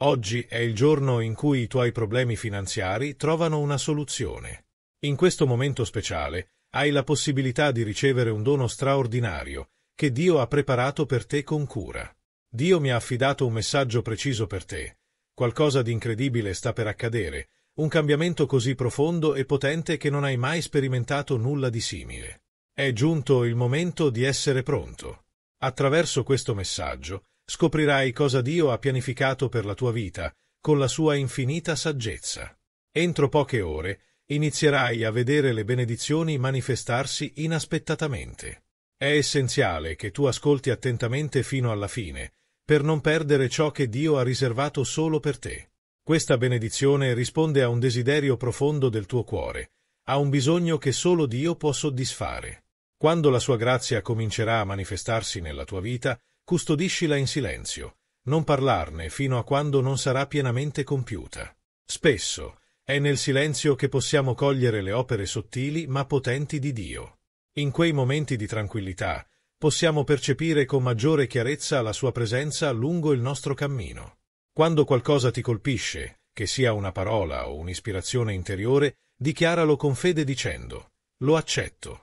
Oggi è il giorno in cui i tuoi problemi finanziari trovano una soluzione. In questo momento speciale hai la possibilità di ricevere un dono straordinario che Dio ha preparato per te con cura. Dio mi ha affidato un messaggio preciso per te. Qualcosa di incredibile sta per accadere, un cambiamento così profondo e potente che non hai mai sperimentato nulla di simile. È giunto il momento di essere pronto. Attraverso questo messaggio, scoprirai cosa Dio ha pianificato per la tua vita, con la sua infinita saggezza. Entro poche ore inizierai a vedere le benedizioni manifestarsi inaspettatamente. È essenziale che tu ascolti attentamente fino alla fine, per non perdere ciò che Dio ha riservato solo per te. Questa benedizione risponde a un desiderio profondo del tuo cuore, a un bisogno che solo Dio può soddisfare. Quando la sua grazia comincerà a manifestarsi nella tua vita, custodiscila in silenzio, non parlarne fino a quando non sarà pienamente compiuta. Spesso è nel silenzio che possiamo cogliere le opere sottili ma potenti di Dio. In quei momenti di tranquillità possiamo percepire con maggiore chiarezza la sua presenza lungo il nostro cammino. Quando qualcosa ti colpisce, che sia una parola o un'ispirazione interiore, dichiaralo con fede dicendo Lo accetto.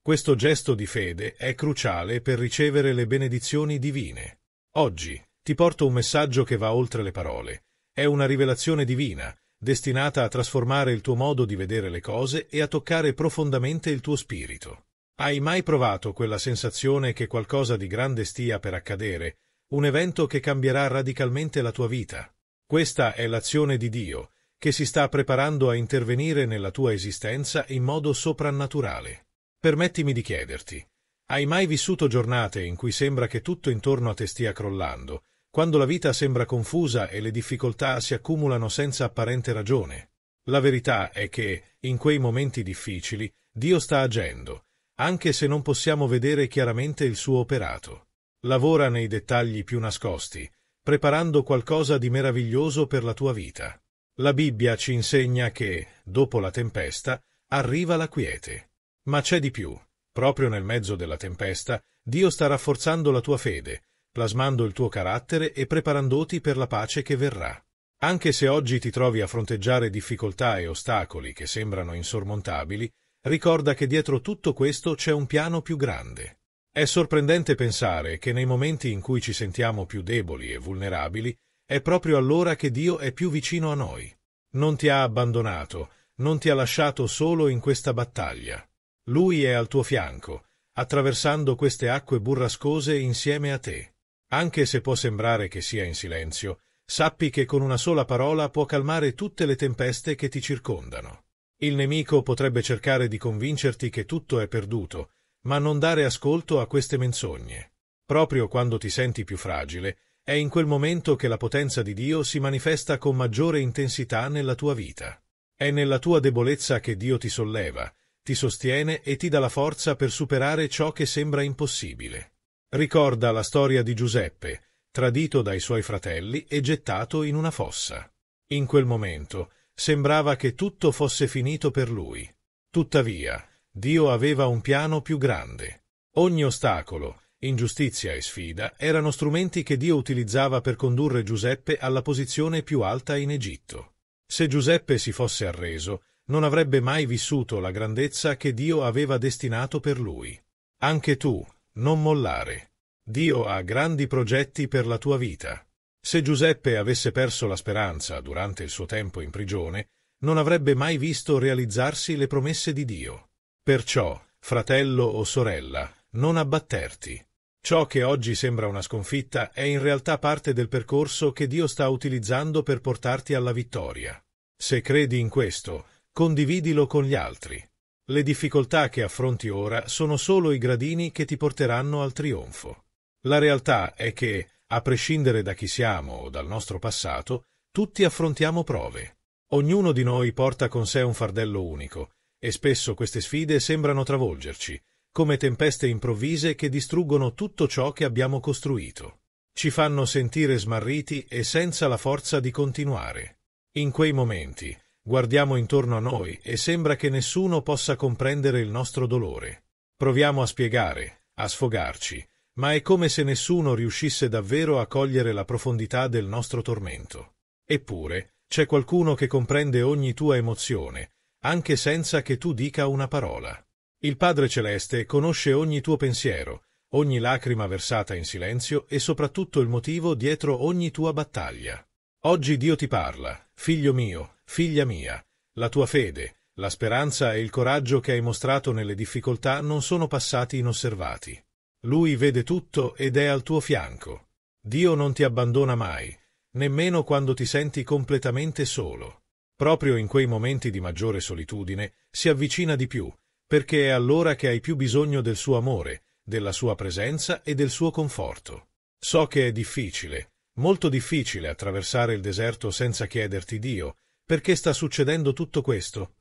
Questo gesto di fede è cruciale per ricevere le benedizioni divine. Oggi ti porto un messaggio che va oltre le parole. È una rivelazione divina, destinata a trasformare il tuo modo di vedere le cose e a toccare profondamente il tuo spirito. Hai mai provato quella sensazione che qualcosa di grande stia per accadere, un evento che cambierà radicalmente la tua vita? Questa è l'azione di Dio, che si sta preparando a intervenire nella tua esistenza in modo soprannaturale. Permettimi di chiederti, hai mai vissuto giornate in cui sembra che tutto intorno a te stia crollando, quando la vita sembra confusa e le difficoltà si accumulano senza apparente ragione? La verità è che, in quei momenti difficili, Dio sta agendo, anche se non possiamo vedere chiaramente il suo operato. Lavora nei dettagli più nascosti, preparando qualcosa di meraviglioso per la tua vita. La Bibbia ci insegna che, dopo la tempesta, arriva la quiete. Ma c'è di più. Proprio nel mezzo della tempesta, Dio sta rafforzando la tua fede, plasmando il tuo carattere e preparandoti per la pace che verrà. Anche se oggi ti trovi a fronteggiare difficoltà e ostacoli che sembrano insormontabili, ricorda che dietro tutto questo c'è un piano più grande. È sorprendente pensare che nei momenti in cui ci sentiamo più deboli e vulnerabili, è proprio allora che Dio è più vicino a noi. Non ti ha abbandonato, non ti ha lasciato solo in questa battaglia. Lui è al tuo fianco, attraversando queste acque burrascose insieme a te. Anche se può sembrare che sia in silenzio, sappi che con una sola parola può calmare tutte le tempeste che ti circondano. Il nemico potrebbe cercare di convincerti che tutto è perduto, ma non dare ascolto a queste menzogne. Proprio quando ti senti più fragile, è in quel momento che la potenza di Dio si manifesta con maggiore intensità nella tua vita. È nella tua debolezza che Dio ti solleva, ti sostiene e ti dà la forza per superare ciò che sembra impossibile. Ricorda la storia di Giuseppe, tradito dai suoi fratelli e gettato in una fossa. In quel momento sembrava che tutto fosse finito per lui. Tuttavia, Dio aveva un piano più grande. Ogni ostacolo, ingiustizia e sfida erano strumenti che Dio utilizzava per condurre Giuseppe alla posizione più alta in Egitto. Se Giuseppe si fosse arreso, non avrebbe mai vissuto la grandezza che Dio aveva destinato per lui. Anche tu, non mollare. Dio ha grandi progetti per la tua vita. Se Giuseppe avesse perso la speranza durante il suo tempo in prigione, non avrebbe mai visto realizzarsi le promesse di Dio. Perciò, fratello o sorella, non abbatterti. Ciò che oggi sembra una sconfitta è in realtà parte del percorso che Dio sta utilizzando per portarti alla vittoria. Se credi in questo, condividilo con gli altri. Le difficoltà che affronti ora sono solo i gradini che ti porteranno al trionfo. La realtà è che, a prescindere da chi siamo o dal nostro passato, tutti affrontiamo prove. Ognuno di noi porta con sé un fardello unico, e spesso queste sfide sembrano travolgerci, come tempeste improvvise che distruggono tutto ciò che abbiamo costruito. Ci fanno sentire smarriti e senza la forza di continuare. In quei momenti, Guardiamo intorno a noi e sembra che nessuno possa comprendere il nostro dolore. Proviamo a spiegare, a sfogarci, ma è come se nessuno riuscisse davvero a cogliere la profondità del nostro tormento. Eppure, c'è qualcuno che comprende ogni tua emozione, anche senza che tu dica una parola. Il Padre Celeste conosce ogni tuo pensiero, ogni lacrima versata in silenzio e soprattutto il motivo dietro ogni tua battaglia. Oggi Dio ti parla, figlio mio, figlia mia, la tua fede, la speranza e il coraggio che hai mostrato nelle difficoltà non sono passati inosservati. Lui vede tutto ed è al tuo fianco. Dio non ti abbandona mai, nemmeno quando ti senti completamente solo. Proprio in quei momenti di maggiore solitudine si avvicina di più, perché è allora che hai più bisogno del suo amore, della sua presenza e del suo conforto. So che è difficile, Molto difficile attraversare il deserto senza chiederti Dio, perché sta succedendo tutto questo?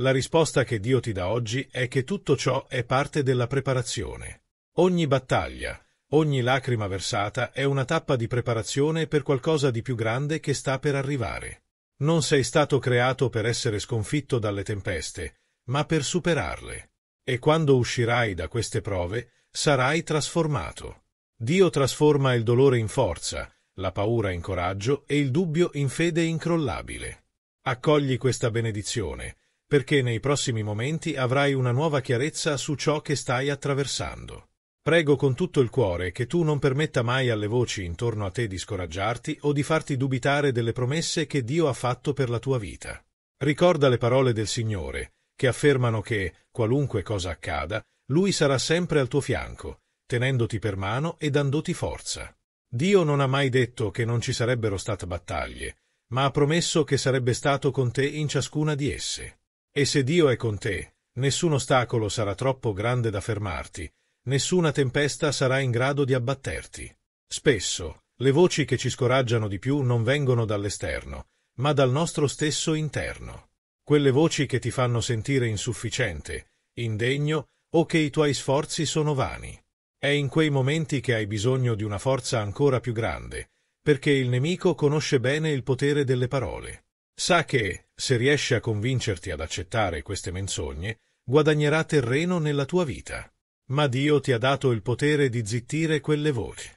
La risposta che Dio ti dà oggi è che tutto ciò è parte della preparazione. Ogni battaglia, ogni lacrima versata è una tappa di preparazione per qualcosa di più grande che sta per arrivare. Non sei stato creato per essere sconfitto dalle tempeste, ma per superarle. E quando uscirai da queste prove, sarai trasformato. Dio trasforma il dolore in forza, la paura in coraggio e il dubbio in fede incrollabile. Accogli questa benedizione, perché nei prossimi momenti avrai una nuova chiarezza su ciò che stai attraversando. Prego con tutto il cuore che tu non permetta mai alle voci intorno a te di scoraggiarti o di farti dubitare delle promesse che Dio ha fatto per la tua vita. Ricorda le parole del Signore, che affermano che, qualunque cosa accada, Lui sarà sempre al tuo fianco, tenendoti per mano e dandoti forza. Dio non ha mai detto che non ci sarebbero state battaglie, ma ha promesso che sarebbe stato con te in ciascuna di esse. E se Dio è con te, nessun ostacolo sarà troppo grande da fermarti, nessuna tempesta sarà in grado di abbatterti. Spesso, le voci che ci scoraggiano di più non vengono dall'esterno, ma dal nostro stesso interno. Quelle voci che ti fanno sentire insufficiente, indegno o che i tuoi sforzi sono vani. È in quei momenti che hai bisogno di una forza ancora più grande, perché il nemico conosce bene il potere delle parole. Sa che, se riesce a convincerti ad accettare queste menzogne, guadagnerà terreno nella tua vita. Ma Dio ti ha dato il potere di zittire quelle voci.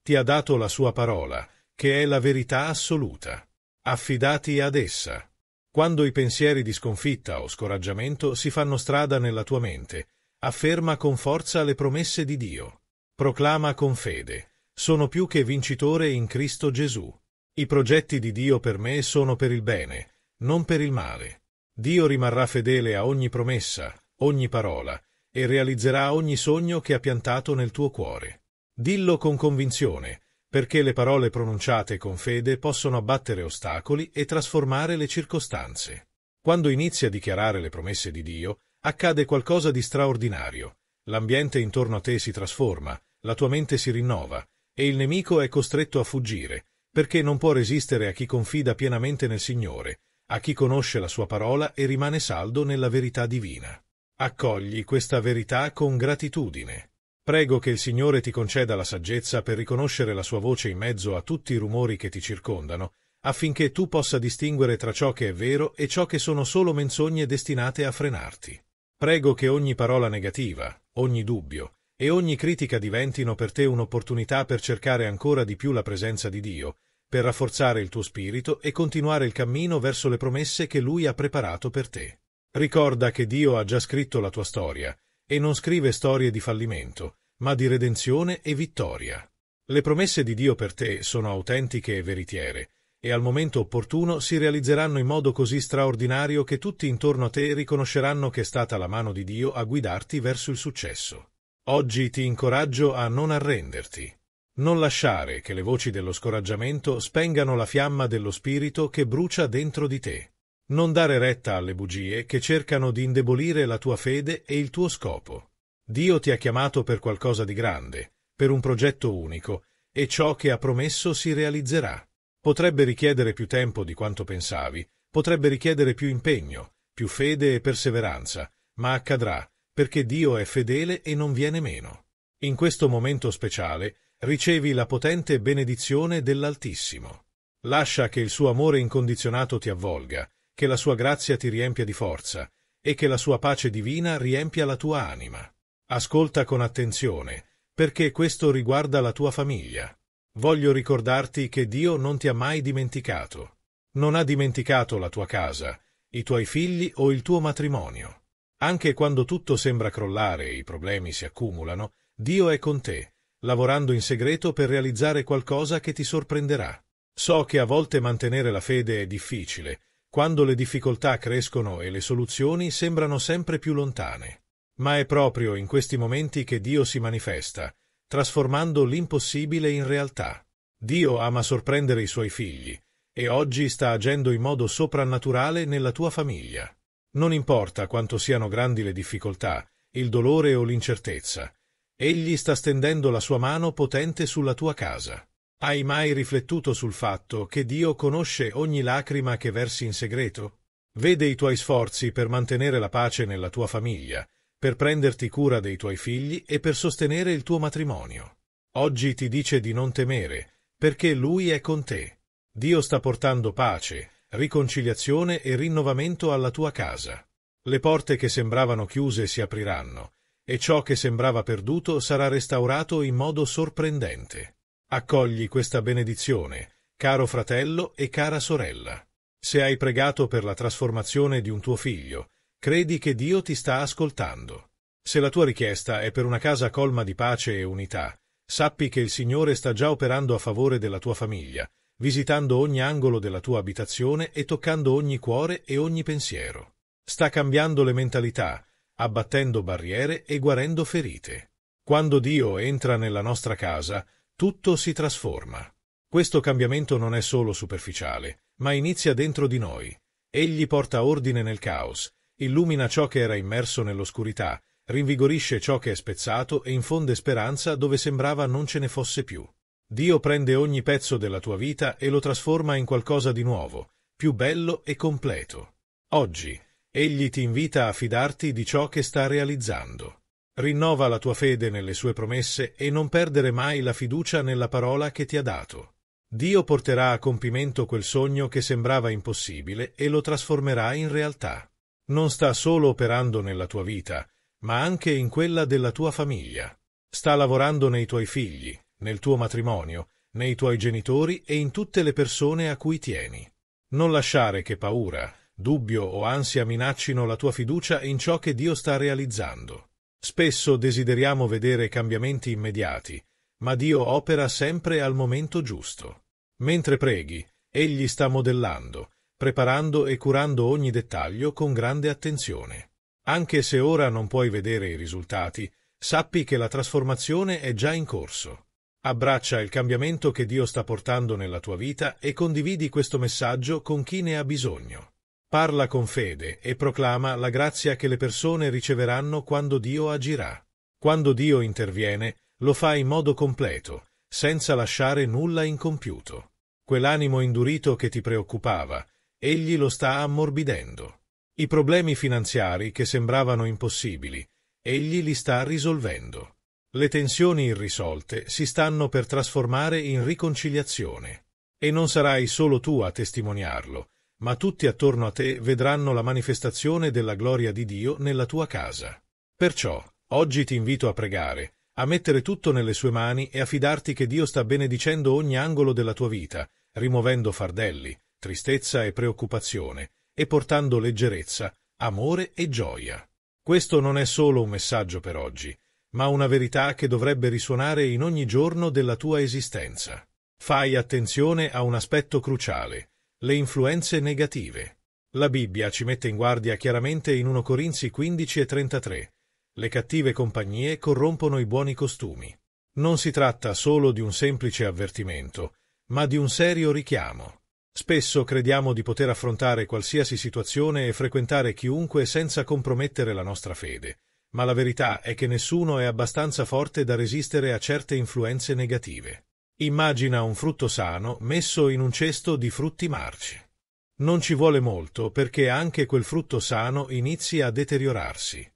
Ti ha dato la sua parola, che è la verità assoluta. Affidati ad essa. Quando i pensieri di sconfitta o scoraggiamento si fanno strada nella tua mente, Afferma con forza le promesse di Dio. Proclama con fede. Sono più che vincitore in Cristo Gesù. I progetti di Dio per me sono per il bene, non per il male. Dio rimarrà fedele a ogni promessa, ogni parola, e realizzerà ogni sogno che ha piantato nel tuo cuore. Dillo con convinzione, perché le parole pronunciate con fede possono abbattere ostacoli e trasformare le circostanze. Quando inizi a dichiarare le promesse di Dio, Accade qualcosa di straordinario. L'ambiente intorno a te si trasforma, la tua mente si rinnova e il nemico è costretto a fuggire, perché non può resistere a chi confida pienamente nel Signore, a chi conosce la sua parola e rimane saldo nella verità divina. Accogli questa verità con gratitudine. Prego che il Signore ti conceda la saggezza per riconoscere la sua voce in mezzo a tutti i rumori che ti circondano, affinché tu possa distinguere tra ciò che è vero e ciò che sono solo menzogne destinate a frenarti. Prego che ogni parola negativa, ogni dubbio e ogni critica diventino per te un'opportunità per cercare ancora di più la presenza di Dio, per rafforzare il tuo spirito e continuare il cammino verso le promesse che Lui ha preparato per te. Ricorda che Dio ha già scritto la tua storia, e non scrive storie di fallimento, ma di redenzione e vittoria. Le promesse di Dio per te sono autentiche e veritiere, e al momento opportuno si realizzeranno in modo così straordinario che tutti intorno a te riconosceranno che è stata la mano di Dio a guidarti verso il successo. Oggi ti incoraggio a non arrenderti. Non lasciare che le voci dello scoraggiamento spengano la fiamma dello spirito che brucia dentro di te. Non dare retta alle bugie che cercano di indebolire la tua fede e il tuo scopo. Dio ti ha chiamato per qualcosa di grande, per un progetto unico, e ciò che ha promesso si realizzerà. Potrebbe richiedere più tempo di quanto pensavi, potrebbe richiedere più impegno, più fede e perseveranza, ma accadrà, perché Dio è fedele e non viene meno. In questo momento speciale ricevi la potente benedizione dell'Altissimo. Lascia che il suo amore incondizionato ti avvolga, che la sua grazia ti riempia di forza e che la sua pace divina riempia la tua anima. Ascolta con attenzione, perché questo riguarda la tua famiglia. Voglio ricordarti che Dio non ti ha mai dimenticato. Non ha dimenticato la tua casa, i tuoi figli o il tuo matrimonio. Anche quando tutto sembra crollare e i problemi si accumulano, Dio è con te, lavorando in segreto per realizzare qualcosa che ti sorprenderà. So che a volte mantenere la fede è difficile, quando le difficoltà crescono e le soluzioni sembrano sempre più lontane. Ma è proprio in questi momenti che Dio si manifesta, trasformando l'impossibile in realtà. Dio ama sorprendere i suoi figli e oggi sta agendo in modo soprannaturale nella tua famiglia. Non importa quanto siano grandi le difficoltà, il dolore o l'incertezza, egli sta stendendo la sua mano potente sulla tua casa. Hai mai riflettuto sul fatto che Dio conosce ogni lacrima che versi in segreto? Vede i tuoi sforzi per mantenere la pace nella tua famiglia per prenderti cura dei tuoi figli e per sostenere il tuo matrimonio. Oggi ti dice di non temere, perché Lui è con te. Dio sta portando pace, riconciliazione e rinnovamento alla tua casa. Le porte che sembravano chiuse si apriranno, e ciò che sembrava perduto sarà restaurato in modo sorprendente. Accogli questa benedizione, caro fratello e cara sorella. Se hai pregato per la trasformazione di un tuo figlio, Credi che Dio ti sta ascoltando. Se la tua richiesta è per una casa colma di pace e unità, sappi che il Signore sta già operando a favore della tua famiglia, visitando ogni angolo della tua abitazione e toccando ogni cuore e ogni pensiero. Sta cambiando le mentalità, abbattendo barriere e guarendo ferite. Quando Dio entra nella nostra casa, tutto si trasforma. Questo cambiamento non è solo superficiale, ma inizia dentro di noi. Egli porta ordine nel caos, illumina ciò che era immerso nell'oscurità, rinvigorisce ciò che è spezzato e infonde speranza dove sembrava non ce ne fosse più. Dio prende ogni pezzo della tua vita e lo trasforma in qualcosa di nuovo, più bello e completo. Oggi, Egli ti invita a fidarti di ciò che sta realizzando. Rinnova la tua fede nelle sue promesse e non perdere mai la fiducia nella parola che ti ha dato. Dio porterà a compimento quel sogno che sembrava impossibile e lo trasformerà in realtà non sta solo operando nella tua vita, ma anche in quella della tua famiglia. Sta lavorando nei tuoi figli, nel tuo matrimonio, nei tuoi genitori e in tutte le persone a cui tieni. Non lasciare che paura, dubbio o ansia minaccino la tua fiducia in ciò che Dio sta realizzando. Spesso desideriamo vedere cambiamenti immediati, ma Dio opera sempre al momento giusto. Mentre preghi, Egli sta modellando, preparando e curando ogni dettaglio con grande attenzione. Anche se ora non puoi vedere i risultati, sappi che la trasformazione è già in corso. Abbraccia il cambiamento che Dio sta portando nella tua vita e condividi questo messaggio con chi ne ha bisogno. Parla con fede e proclama la grazia che le persone riceveranno quando Dio agirà. Quando Dio interviene, lo fa in modo completo, senza lasciare nulla incompiuto. Quell'animo indurito che ti preoccupava, egli lo sta ammorbidendo. I problemi finanziari che sembravano impossibili, egli li sta risolvendo. Le tensioni irrisolte si stanno per trasformare in riconciliazione. E non sarai solo tu a testimoniarlo, ma tutti attorno a te vedranno la manifestazione della gloria di Dio nella tua casa. Perciò, oggi ti invito a pregare, a mettere tutto nelle sue mani e a fidarti che Dio sta benedicendo ogni angolo della tua vita, rimuovendo fardelli, tristezza e preoccupazione, e portando leggerezza, amore e gioia. Questo non è solo un messaggio per oggi, ma una verità che dovrebbe risuonare in ogni giorno della tua esistenza. Fai attenzione a un aspetto cruciale, le influenze negative. La Bibbia ci mette in guardia chiaramente in 1 Corinzi 15 e 33. Le cattive compagnie corrompono i buoni costumi. Non si tratta solo di un semplice avvertimento, ma di un serio richiamo. Spesso crediamo di poter affrontare qualsiasi situazione e frequentare chiunque senza compromettere la nostra fede, ma la verità è che nessuno è abbastanza forte da resistere a certe influenze negative. Immagina un frutto sano messo in un cesto di frutti marci. Non ci vuole molto perché anche quel frutto sano inizi a deteriorarsi.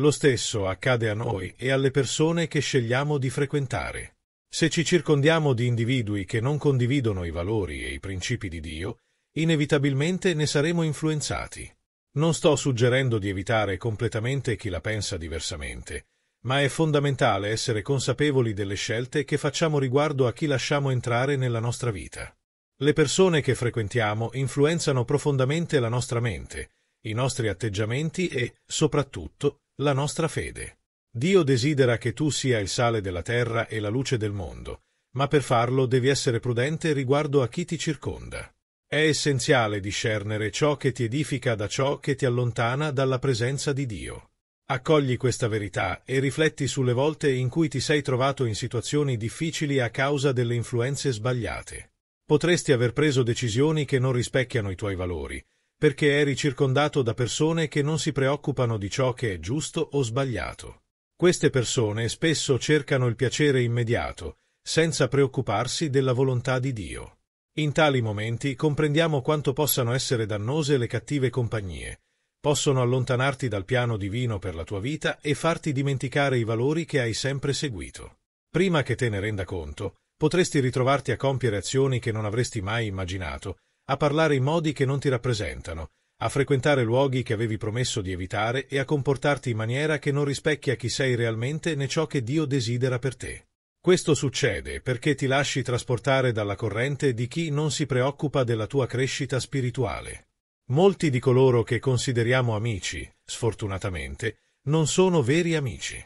Lo stesso accade a noi e alle persone che scegliamo di frequentare. Se ci circondiamo di individui che non condividono i valori e i principi di Dio, inevitabilmente ne saremo influenzati. Non sto suggerendo di evitare completamente chi la pensa diversamente, ma è fondamentale essere consapevoli delle scelte che facciamo riguardo a chi lasciamo entrare nella nostra vita. Le persone che frequentiamo influenzano profondamente la nostra mente, i nostri atteggiamenti e, soprattutto, la nostra fede. Dio desidera che tu sia il sale della terra e la luce del mondo, ma per farlo devi essere prudente riguardo a chi ti circonda. È essenziale discernere ciò che ti edifica da ciò che ti allontana dalla presenza di Dio. Accogli questa verità e rifletti sulle volte in cui ti sei trovato in situazioni difficili a causa delle influenze sbagliate. Potresti aver preso decisioni che non rispecchiano i tuoi valori, perché eri circondato da persone che non si preoccupano di ciò che è giusto o sbagliato. Queste persone spesso cercano il piacere immediato, senza preoccuparsi della volontà di Dio. In tali momenti comprendiamo quanto possano essere dannose le cattive compagnie. Possono allontanarti dal piano divino per la tua vita e farti dimenticare i valori che hai sempre seguito. Prima che te ne renda conto, potresti ritrovarti a compiere azioni che non avresti mai immaginato, a parlare in modi che non ti rappresentano, a frequentare luoghi che avevi promesso di evitare e a comportarti in maniera che non rispecchia chi sei realmente né ciò che Dio desidera per te. Questo succede perché ti lasci trasportare dalla corrente di chi non si preoccupa della tua crescita spirituale. Molti di coloro che consideriamo amici, sfortunatamente, non sono veri amici.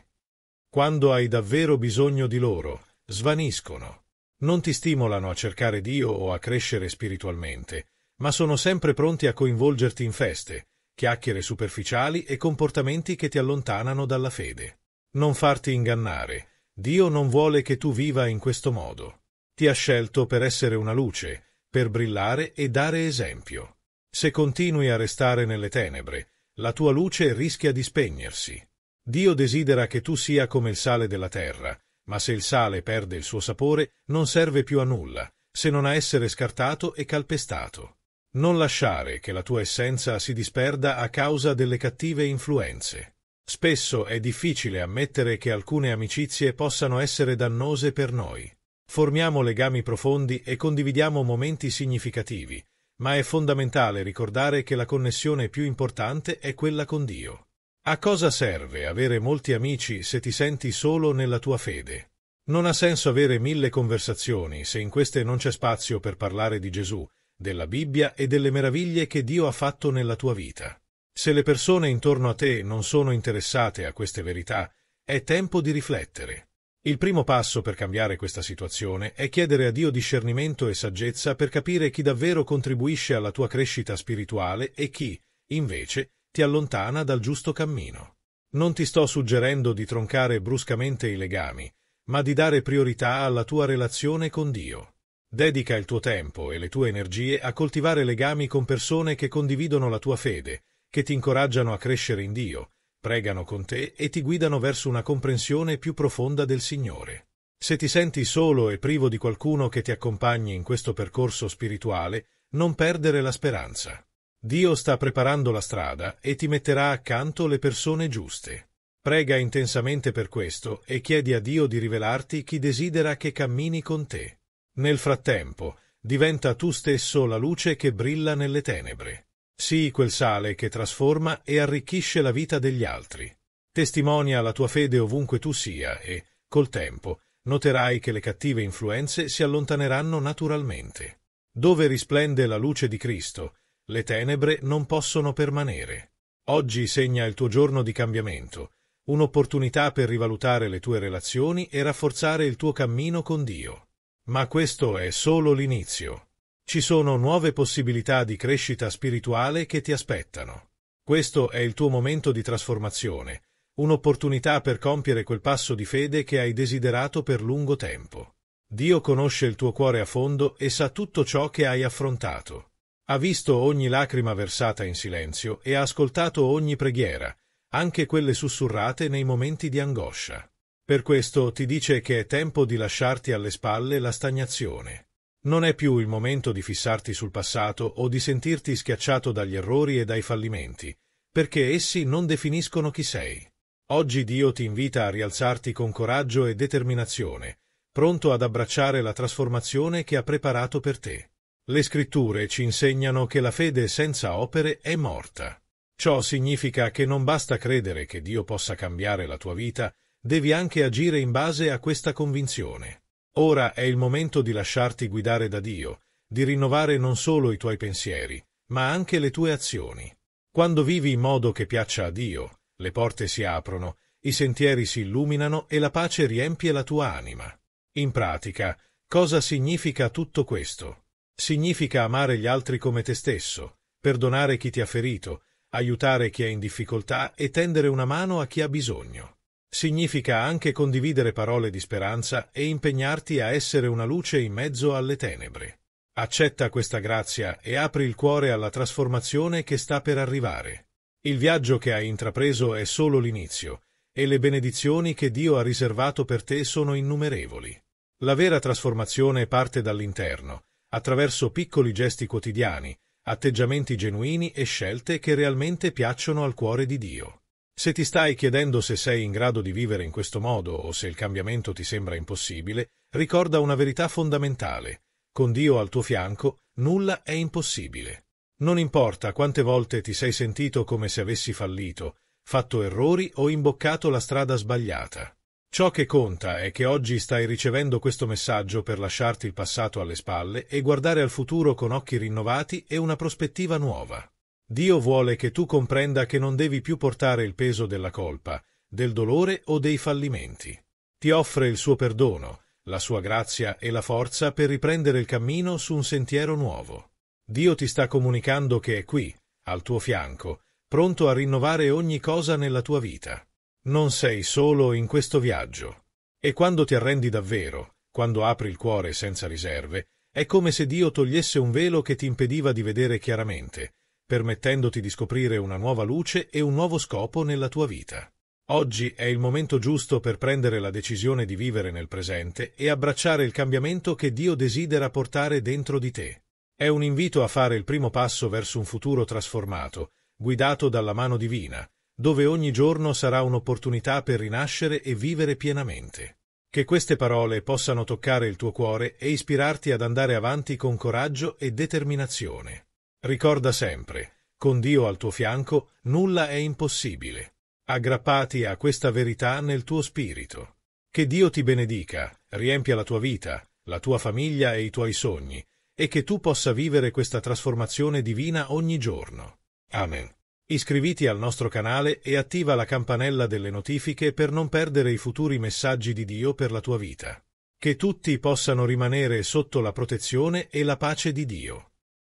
Quando hai davvero bisogno di loro, svaniscono. Non ti stimolano a cercare Dio o a crescere spiritualmente, ma sono sempre pronti a coinvolgerti in feste, chiacchiere superficiali e comportamenti che ti allontanano dalla fede. Non farti ingannare. Dio non vuole che tu viva in questo modo. Ti ha scelto per essere una luce, per brillare e dare esempio. Se continui a restare nelle tenebre, la tua luce rischia di spegnersi. Dio desidera che tu sia come il sale della terra, ma se il sale perde il suo sapore non serve più a nulla, se non a essere scartato e calpestato. Non lasciare che la tua essenza si disperda a causa delle cattive influenze. Spesso è difficile ammettere che alcune amicizie possano essere dannose per noi. Formiamo legami profondi e condividiamo momenti significativi, ma è fondamentale ricordare che la connessione più importante è quella con Dio. A cosa serve avere molti amici se ti senti solo nella tua fede? Non ha senso avere mille conversazioni se in queste non c'è spazio per parlare di Gesù della Bibbia e delle meraviglie che Dio ha fatto nella tua vita. Se le persone intorno a te non sono interessate a queste verità, è tempo di riflettere. Il primo passo per cambiare questa situazione è chiedere a Dio discernimento e saggezza per capire chi davvero contribuisce alla tua crescita spirituale e chi, invece, ti allontana dal giusto cammino. Non ti sto suggerendo di troncare bruscamente i legami, ma di dare priorità alla tua relazione con Dio. Dedica il tuo tempo e le tue energie a coltivare legami con persone che condividono la tua fede, che ti incoraggiano a crescere in Dio, pregano con te e ti guidano verso una comprensione più profonda del Signore. Se ti senti solo e privo di qualcuno che ti accompagni in questo percorso spirituale, non perdere la speranza. Dio sta preparando la strada e ti metterà accanto le persone giuste. Prega intensamente per questo e chiedi a Dio di rivelarti chi desidera che cammini con te. Nel frattempo, diventa tu stesso la luce che brilla nelle tenebre. Sii quel sale che trasforma e arricchisce la vita degli altri. Testimonia la tua fede ovunque tu sia e, col tempo, noterai che le cattive influenze si allontaneranno naturalmente. Dove risplende la luce di Cristo, le tenebre non possono permanere. Oggi segna il tuo giorno di cambiamento, un'opportunità per rivalutare le tue relazioni e rafforzare il tuo cammino con Dio. Ma questo è solo l'inizio. Ci sono nuove possibilità di crescita spirituale che ti aspettano. Questo è il tuo momento di trasformazione, un'opportunità per compiere quel passo di fede che hai desiderato per lungo tempo. Dio conosce il tuo cuore a fondo e sa tutto ciò che hai affrontato. Ha visto ogni lacrima versata in silenzio e ha ascoltato ogni preghiera, anche quelle sussurrate nei momenti di angoscia. Per questo ti dice che è tempo di lasciarti alle spalle la stagnazione. Non è più il momento di fissarti sul passato o di sentirti schiacciato dagli errori e dai fallimenti, perché essi non definiscono chi sei. Oggi Dio ti invita a rialzarti con coraggio e determinazione, pronto ad abbracciare la trasformazione che ha preparato per te. Le scritture ci insegnano che la fede senza opere è morta. Ciò significa che non basta credere che Dio possa cambiare la tua vita, devi anche agire in base a questa convinzione. Ora è il momento di lasciarti guidare da Dio, di rinnovare non solo i tuoi pensieri, ma anche le tue azioni. Quando vivi in modo che piaccia a Dio, le porte si aprono, i sentieri si illuminano e la pace riempie la tua anima. In pratica, cosa significa tutto questo? Significa amare gli altri come te stesso, perdonare chi ti ha ferito, aiutare chi è in difficoltà e tendere una mano a chi ha bisogno. Significa anche condividere parole di speranza e impegnarti a essere una luce in mezzo alle tenebre. Accetta questa grazia e apri il cuore alla trasformazione che sta per arrivare. Il viaggio che hai intrapreso è solo l'inizio e le benedizioni che Dio ha riservato per te sono innumerevoli. La vera trasformazione parte dall'interno, attraverso piccoli gesti quotidiani, atteggiamenti genuini e scelte che realmente piacciono al cuore di Dio. Se ti stai chiedendo se sei in grado di vivere in questo modo o se il cambiamento ti sembra impossibile, ricorda una verità fondamentale. Con Dio al tuo fianco, nulla è impossibile. Non importa quante volte ti sei sentito come se avessi fallito, fatto errori o imboccato la strada sbagliata. Ciò che conta è che oggi stai ricevendo questo messaggio per lasciarti il passato alle spalle e guardare al futuro con occhi rinnovati e una prospettiva nuova. Dio vuole che tu comprenda che non devi più portare il peso della colpa, del dolore o dei fallimenti. Ti offre il suo perdono, la sua grazia e la forza per riprendere il cammino su un sentiero nuovo. Dio ti sta comunicando che è qui, al tuo fianco, pronto a rinnovare ogni cosa nella tua vita. Non sei solo in questo viaggio. E quando ti arrendi davvero, quando apri il cuore senza riserve, è come se Dio togliesse un velo che ti impediva di vedere chiaramente, permettendoti di scoprire una nuova luce e un nuovo scopo nella tua vita. Oggi è il momento giusto per prendere la decisione di vivere nel presente e abbracciare il cambiamento che Dio desidera portare dentro di te. È un invito a fare il primo passo verso un futuro trasformato, guidato dalla mano divina, dove ogni giorno sarà un'opportunità per rinascere e vivere pienamente. Che queste parole possano toccare il tuo cuore e ispirarti ad andare avanti con coraggio e determinazione. Ricorda sempre, con Dio al tuo fianco nulla è impossibile. Aggrappati a questa verità nel tuo spirito. Che Dio ti benedica, riempia la tua vita, la tua famiglia e i tuoi sogni, e che tu possa vivere questa trasformazione divina ogni giorno. Amen. Iscriviti al nostro canale e attiva la campanella delle notifiche per non perdere i futuri messaggi di Dio per la tua vita. Che tutti possano rimanere sotto la protezione e la pace di Dio.